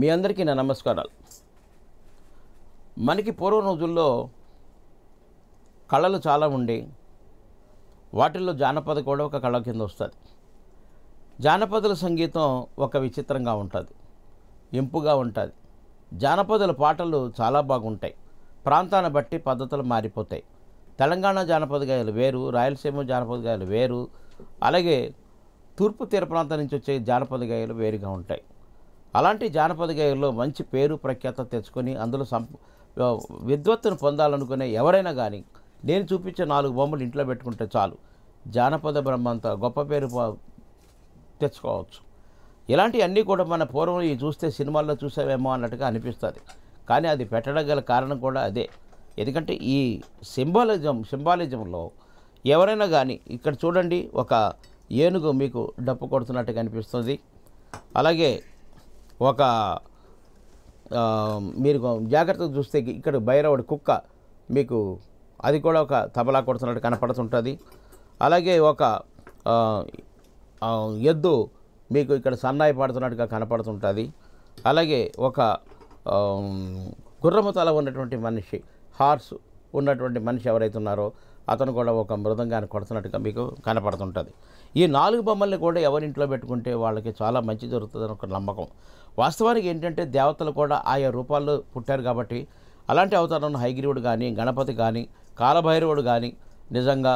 మీ అందరికీ నా నమస్కారాలు మనకి పూర్వ రోజుల్లో కళలు చాలా ఉండి వాటిల్లో జానపద కూడా ఒక కళ కింద వస్తుంది జానపదుల సంగీతం ఒక విచిత్రంగా ఉంటుంది ఇంపుగా ఉంటుంది జానపదుల పాటలు చాలా బాగుంటాయి ప్రాంతాన్ని బట్టి పద్ధతులు మారిపోతాయి తెలంగాణ జానపద గాయలు వేరు రాయలసీమ జానపద గాయలు వేరు అలాగే తూర్పు తీర ప్రాంతం నుంచి వచ్చే జానపద గాయలు వేరుగా ఉంటాయి అలాంటి జానపద గేయంలో మంచి పేరు ప్రఖ్యాత తెచ్చుకొని అందులో సం విద్వత్తును పొందాలనుకునే ఎవరైనా కానీ నేను చూపించే నాలుగు బొమ్మలు ఇంట్లో పెట్టుకుంటే చాలు జానపద బ్రహ్మంత గొప్ప పేరు తెచ్చుకోవచ్చు ఇలాంటివన్నీ కూడా మన పూర్వం ఈ చూస్తే సినిమాల్లో చూసావేమో అన్నట్టుగా అనిపిస్తుంది కానీ అది పెట్టడం గల కారణం కూడా అదే ఎందుకంటే ఈ సింబాలిజం సింబాలిజంలో ఎవరైనా కానీ ఇక్కడ చూడండి ఒక ఏనుగు మీకు డప్పు కొడుతున్నట్టు కనిపిస్తుంది అలాగే ఒక మీరు జాగ్రత్తగా చూస్తే ఇక్కడ భైరవుడి కుక్క మీకు అది కూడా ఒక తబలా కొడుతున్నట్టు కనపడుతుంటుంది అలాగే ఒక ఎద్దు మీకు ఇక్కడ సన్నాయి పాడుతున్నట్టుగా కనపడుతుంటుంది అలాగే ఒక గుర్రము తల ఉన్నటువంటి మనిషి హార్సు ఉన్నటువంటి మనిషి ఎవరైతే ఉన్నారో అతను కూడా ఒక మృదంగాన్ని కొడుతున్నట్టుగా మీకు కనపడుతుంటుంది ఈ నాలుగు బొమ్మల్ని కూడా ఎవరింట్లో పెట్టుకుంటే వాళ్ళకి చాలా మంచి జరుగుతుందని ఒక నమ్మకం వాస్తవానికి ఏంటంటే దేవతలు కూడా ఆయా రూపాల్లో పుట్టారు కాబట్టి అలాంటి అవతారాలను హైగ్రీవుడు కానీ గణపతి కానీ కాలభైరవుడు కానీ నిజంగా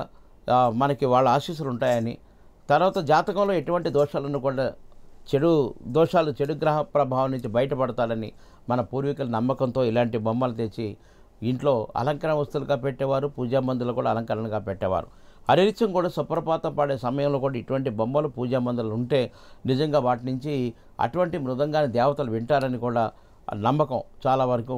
మనకి వాళ్ళ ఆశీస్సులు ఉంటాయని తర్వాత జాతకంలో ఎటువంటి దోషాలను కూడా చెడు దోషాలు చెడు గ్రహ ప్రభావం నుంచి బయటపడతాడని మన పూర్వీకుల నమ్మకంతో ఇలాంటి బొమ్మలు తెచ్చి ఇంట్లో అలంకరణ వస్తువులుగా పెట్టేవారు పూజా మందులు కూడా అలంకరణగా పెట్టేవారు అనిత్యం కూడా సుప్రపాతం పాడే సమయంలో కూడా ఇటువంటి బొమ్మలు పూజా మందులు ఉంటే నిజంగా వాటి నుంచి అటువంటి మృదంగాన్ని దేవతలు వింటారని కూడా నమ్మకం చాలా వరకు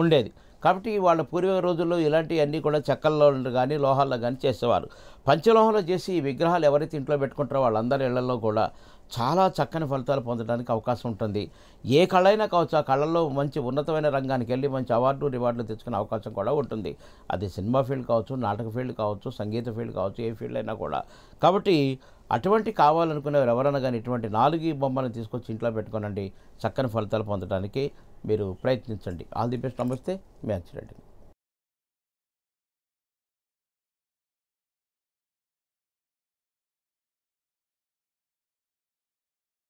ఉండేది కాబట్టి వాళ్ళ పూర్వ రోజుల్లో ఇలాంటివన్నీ కూడా చెక్కల్లో కానీ లోహాల్లో కానీ చేసేవారు పంచలోహంలో చేసి ఈ విగ్రహాలు ఎవరైతే ఇంట్లో పెట్టుకుంటారో వాళ్ళందరి ఇళ్లలో కూడా చాలా చక్కని ఫలితాలు పొందడానికి అవకాశం ఉంటుంది ఏ కళైనా కావచ్చు ఆ కళల్లో మంచి ఉన్నతమైన రంగానికి వెళ్ళి మంచి అవార్డు రివార్డులు తెచ్చుకునే అవకాశం కూడా ఉంటుంది అది సినిమా ఫీల్డ్ కావచ్చు నాటక ఫీల్డ్ కావచ్చు సంగీత ఫీల్డ్ కావచ్చు ఏ ఫీల్డ్ అయినా కూడా కాబట్టి అటువంటి కావాలనుకునేవారు ఎవరైనా కానీ ఇటువంటి నాలుగు బొమ్మలను తీసుకొచ్చి ఇంట్లో పెట్టుకోనండి చక్కని ఫలితాలు పొందడానికి మీరు ప్రయత్నించండి ఆల్ ది బెస్ట్ నమస్తే మ్యాచ్ రెడ్డి